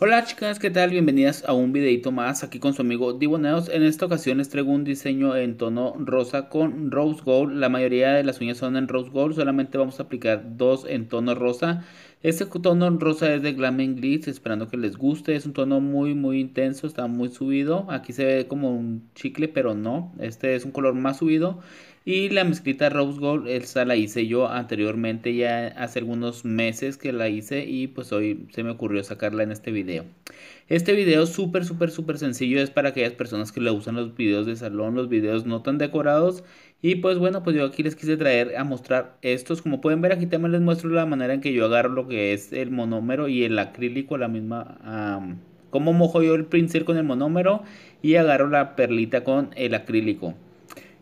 Hola chicas, ¿qué tal? Bienvenidas a un videito más aquí con su amigo Diboneos. En esta ocasión les traigo un diseño en tono rosa con rose gold. La mayoría de las uñas son en rose gold, solamente vamos a aplicar dos en tono rosa. Este tono rosa es de Glam Glitz, esperando que les guste. Es un tono muy muy intenso, está muy subido. Aquí se ve como un chicle, pero no. Este es un color más subido. Y la mezclita Rose Gold, esa la hice yo anteriormente, ya hace algunos meses que la hice y pues hoy se me ocurrió sacarla en este video. Este video súper, súper, súper sencillo es para aquellas personas que le usan los videos de salón, los videos no tan decorados. Y pues bueno, pues yo aquí les quise traer a mostrar estos. Como pueden ver aquí también les muestro la manera en que yo agarro lo que es el monómero y el acrílico, la misma... como mojo yo el pincel con el monómero y agarro la perlita con el acrílico.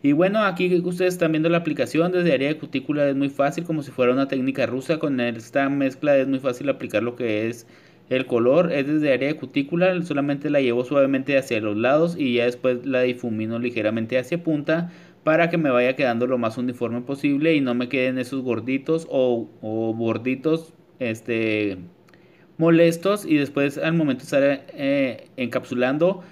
Y bueno, aquí ustedes están viendo la aplicación desde área de cutícula es muy fácil, como si fuera una técnica rusa. Con esta mezcla es muy fácil aplicar lo que es el color. Es desde área de cutícula, solamente la llevo suavemente hacia los lados y ya después la difumino ligeramente hacia punta para que me vaya quedando lo más uniforme posible y no me queden esos gorditos o, o borditos este, molestos. Y después al momento estar eh, encapsulando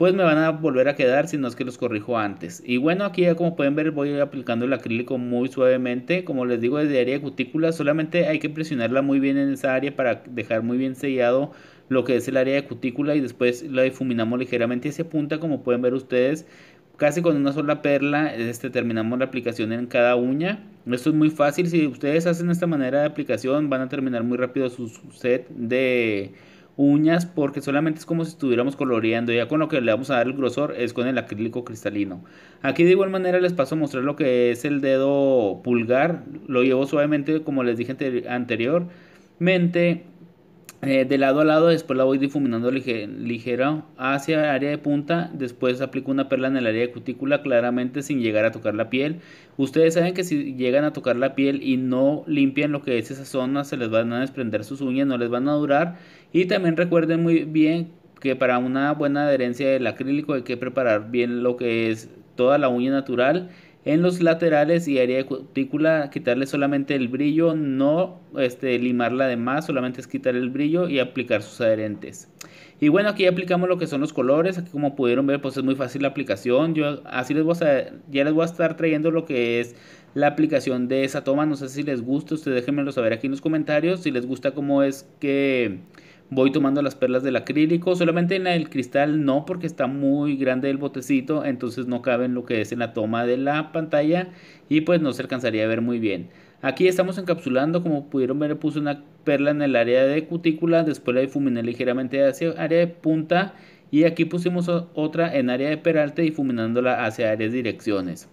pues me van a volver a quedar si no es que los corrijo antes. Y bueno, aquí ya como pueden ver voy aplicando el acrílico muy suavemente. Como les digo, desde área de cutícula solamente hay que presionarla muy bien en esa área para dejar muy bien sellado lo que es el área de cutícula y después la difuminamos ligeramente hacia punta como pueden ver ustedes. Casi con una sola perla este, terminamos la aplicación en cada uña. Esto es muy fácil, si ustedes hacen esta manera de aplicación van a terminar muy rápido su set de uñas porque solamente es como si estuviéramos coloreando. Ya con lo que le vamos a dar el grosor es con el acrílico cristalino. Aquí de igual manera les paso a mostrar lo que es el dedo pulgar. Lo llevo suavemente como les dije anteriormente. Eh, de lado a lado, después la voy difuminando ligera hacia el área de punta, después aplico una perla en el área de cutícula claramente sin llegar a tocar la piel. Ustedes saben que si llegan a tocar la piel y no limpian lo que es esa zona, se les van a desprender sus uñas, no les van a durar. Y también recuerden muy bien que para una buena adherencia del acrílico hay que preparar bien lo que es toda la uña natural en los laterales y área de cutícula quitarle solamente el brillo, no este, limarla de más, solamente es quitar el brillo y aplicar sus adherentes. Y bueno, aquí aplicamos lo que son los colores, aquí como pudieron ver pues es muy fácil la aplicación, yo así les voy a, ya les voy a estar trayendo lo que es la aplicación de esa toma, no sé si les gusta, ustedes déjenmelo saber aquí en los comentarios, si les gusta cómo es que voy tomando las perlas del acrílico, solamente en el cristal no porque está muy grande el botecito, entonces no cabe en lo que es en la toma de la pantalla y pues no se alcanzaría a ver muy bien. Aquí estamos encapsulando, como pudieron ver puse una perla en el área de cutícula, después la difuminé ligeramente hacia área de punta y aquí pusimos otra en área de peralte difuminándola hacia áreas direcciones.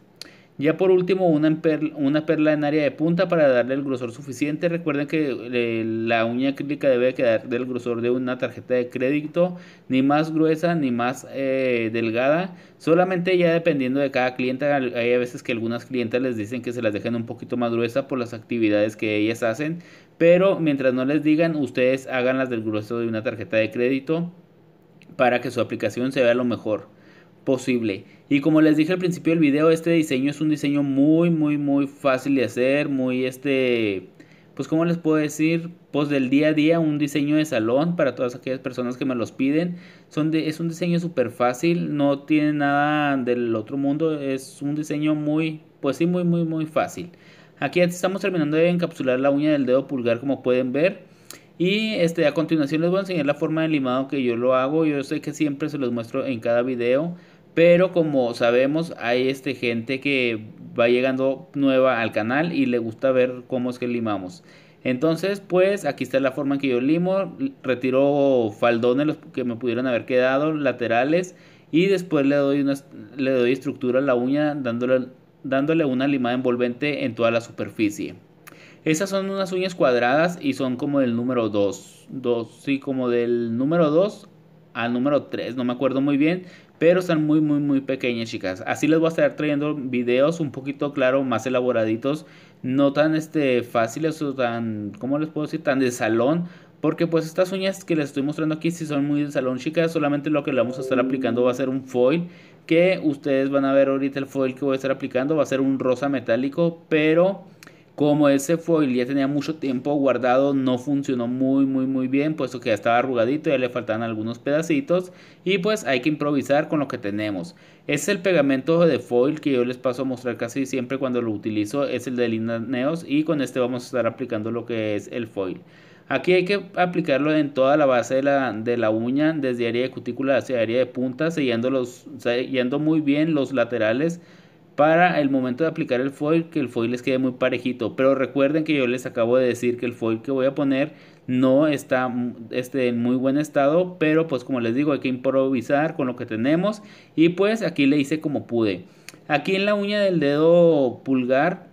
Ya por último, una perla, una perla en área de punta para darle el grosor suficiente. Recuerden que eh, la uña acrílica debe quedar del grosor de una tarjeta de crédito, ni más gruesa ni más eh, delgada. Solamente ya dependiendo de cada cliente, hay a veces que algunas clientes les dicen que se las dejen un poquito más gruesa por las actividades que ellas hacen. Pero mientras no les digan, ustedes hagan las del grueso de una tarjeta de crédito para que su aplicación se vea lo mejor posible. Y como les dije al principio del video, este diseño es un diseño muy, muy, muy fácil de hacer, muy este, pues como les puedo decir, pues del día a día, un diseño de salón para todas aquellas personas que me los piden. Son de, es un diseño súper fácil, no tiene nada del otro mundo, es un diseño muy, pues sí, muy, muy, muy fácil. Aquí estamos terminando de encapsular la uña del dedo pulgar como pueden ver. Y este, a continuación les voy a enseñar la forma de limado que yo lo hago. Yo sé que siempre se los muestro en cada video. Pero como sabemos, hay este gente que va llegando nueva al canal y le gusta ver cómo es que limamos. Entonces, pues aquí está la forma en que yo limo. Retiro faldones los que me pudieron haber quedado, laterales. Y después le doy, le doy estructura a la uña dándole, dándole una limada envolvente en toda la superficie. Esas son unas uñas cuadradas y son como del número 2. 2 sí, como del número 2 al número 3. No me acuerdo muy bien, pero están muy muy muy pequeñas chicas así les voy a estar trayendo videos un poquito claro más elaboraditos no tan este fáciles o tan cómo les puedo decir tan de salón porque pues estas uñas que les estoy mostrando aquí si son muy de salón chicas solamente lo que le vamos a estar aplicando va a ser un foil que ustedes van a ver ahorita el foil que voy a estar aplicando va a ser un rosa metálico pero como ese foil ya tenía mucho tiempo guardado, no funcionó muy muy muy bien, puesto que ya estaba arrugadito, ya le faltaban algunos pedacitos y pues hay que improvisar con lo que tenemos. Es el pegamento de foil que yo les paso a mostrar casi siempre cuando lo utilizo, es el de Linaneos y con este vamos a estar aplicando lo que es el foil. Aquí hay que aplicarlo en toda la base de la, uña, desde área de cutícula hacia área de punta, sellando, los, sellando muy bien los laterales para el momento de aplicar el foil, que el foil les quede muy parejito. Pero recuerden que yo les acabo de decir que el foil que voy a poner no está mm, este, en muy buen estado, pero pues como les digo, hay que improvisar con lo que tenemos. Y pues aquí le hice como pude. Aquí en la uña del dedo pulgar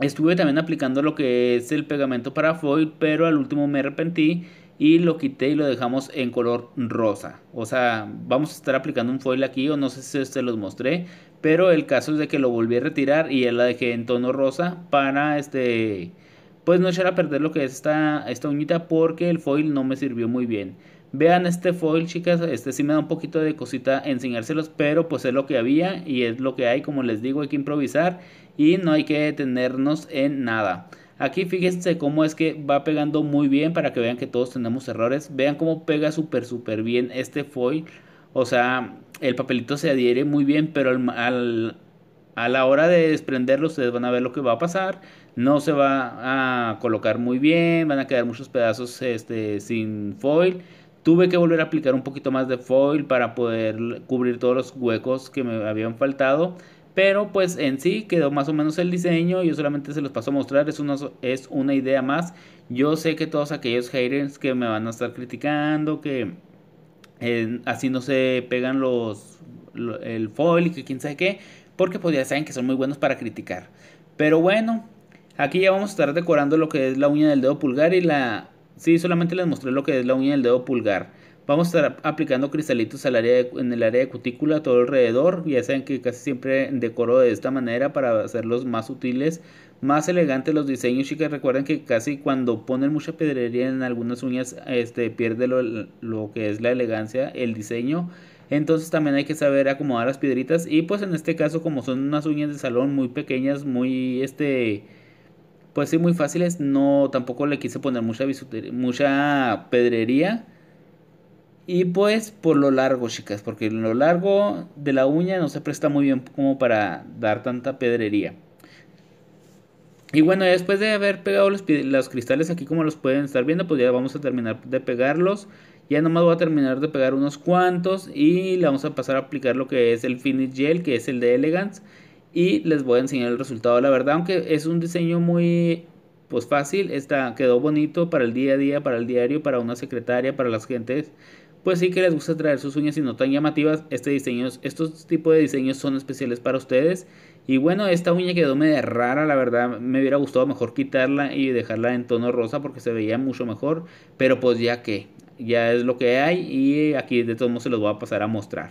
estuve también aplicando lo que es el pegamento para foil, pero al último me arrepentí y lo quité y lo dejamos en color rosa. O sea, vamos a estar aplicando un foil aquí, o no sé si se los mostré, pero el caso es de que lo volví a retirar y ya la dejé en tono rosa para este pues no echar a perder lo que es esta, esta uñita porque el foil no me sirvió muy bien. Vean este foil, chicas, este sí me da un poquito de cosita enseñárselos, pero pues es lo que había y es lo que hay, como les digo, hay que improvisar y no hay que detenernos en nada. Aquí fíjense cómo es que va pegando muy bien para que vean que todos tenemos errores. Vean cómo pega súper súper bien este foil. O sea, el papelito se adhiere muy bien, pero al, a la hora de desprenderlo ustedes van a ver lo que va a pasar. No se va a colocar muy bien, van a quedar muchos pedazos este, sin foil. Tuve que volver a aplicar un poquito más de foil para poder cubrir todos los huecos que me habían faltado. Pero pues en sí quedó más o menos el diseño. Yo solamente se los paso a mostrar. Es una, es una idea más. Yo sé que todos aquellos haters que me van a estar criticando, que así no se pegan los, el foil y quién sabe qué, porque pues, ya saben que son muy buenos para criticar. Pero bueno, aquí ya vamos a estar decorando lo que es la uña del dedo pulgar y la... Sí, solamente les mostré lo que es la uña del dedo pulgar. Vamos a estar aplicando cristalitos al área en el área de cutícula, todo alrededor. Ya saben que casi siempre decoro de esta manera para hacerlos más útiles. más elegantes los diseños. Chicas, recuerden que casi cuando ponen mucha pedrería en algunas uñas, este, pierde lo, que es la elegancia, el diseño. Entonces también hay que saber acomodar las piedritas. Y pues en este caso, como son unas uñas de salón muy pequeñas, muy este. Pues sí, muy fáciles. No, tampoco le quise poner mucha, mucha pedrería y pues por lo largo, chicas, porque lo largo de la uña no se presta muy bien como para dar tanta pedrería. Y bueno, después de haber pegado los, cristales aquí como los pueden estar viendo, pues ya vamos a terminar de pegarlos. Ya nomás voy a terminar de pegar unos cuantos y le vamos a pasar a aplicar lo que es el Finish Gel, que es el de Elegance. Y les voy a enseñar el resultado, la verdad, aunque es un diseño muy pues fácil, quedó bonito para el día a día, para el diario, para una secretaria, para las gentes pues sí que les gusta traer sus uñas y no tan llamativas, este diseño, estos tipos de diseños son especiales para ustedes. Y bueno, esta uña quedó medio rara, la verdad me hubiera gustado mejor quitarla y dejarla en tono rosa porque se veía mucho mejor, pero pues ya que, ya es lo que hay y aquí de todos modos se los voy a pasar a mostrar.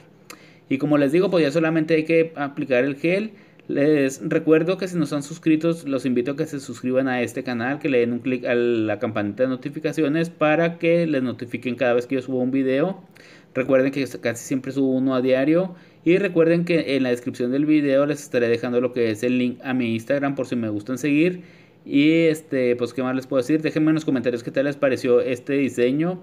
Y como les digo, pues ya solamente hay que aplicar el gel les recuerdo que si no han suscritos, los invito a que se suscriban a este canal, que le den un clic a la campanita de notificaciones para que les notifiquen cada vez que yo subo un video. Recuerden que casi siempre subo uno a diario. Y recuerden que en la descripción del video les estaré dejando lo que es el link a mi Instagram por si me gustan seguir. Y este, pues qué más les puedo decir. Déjenme en los comentarios qué tal les pareció este diseño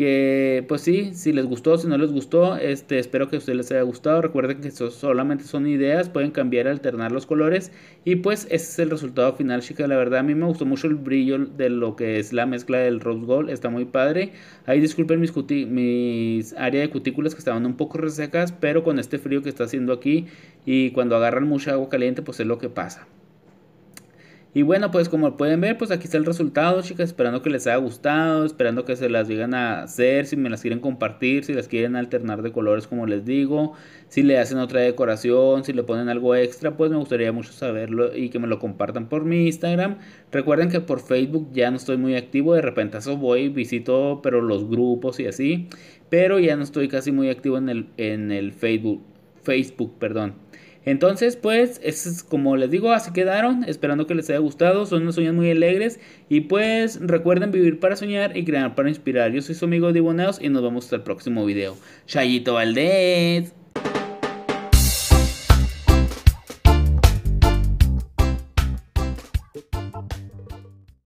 que pues sí, si les gustó, si no les gustó, este, espero que a ustedes les haya gustado. Recuerden que solamente son ideas, pueden cambiar, alternar los colores y pues ese es el resultado final, chicas. La verdad a mí me gustó mucho el brillo de lo que es la mezcla del rose gold, está muy padre. Ahí disculpen mis, mis área de cutículas que estaban un poco resecas, pero con este frío que está haciendo aquí y cuando agarran mucha agua caliente pues es lo que pasa. Y bueno, pues como pueden ver, pues aquí está el resultado, chicas. Esperando que les haya gustado, esperando que se las digan a hacer, si me las quieren compartir, si las quieren alternar de colores, como les digo, si le hacen otra decoración, si le ponen algo extra, pues me gustaría mucho saberlo y que me lo compartan por mi Instagram. Recuerden que por Facebook ya no estoy muy activo, de repente voy, visito, pero los grupos y así, pero ya no estoy casi muy activo en el, en el Facebook, Facebook, perdón. Entonces, pues, es como les digo, así quedaron. Esperando que les haya gustado. Son unas sueños muy alegres. Y pues, recuerden vivir para soñar y crear para inspirar. Yo soy su amigo Diboneos y nos vemos hasta el próximo video. Chayito Valdez.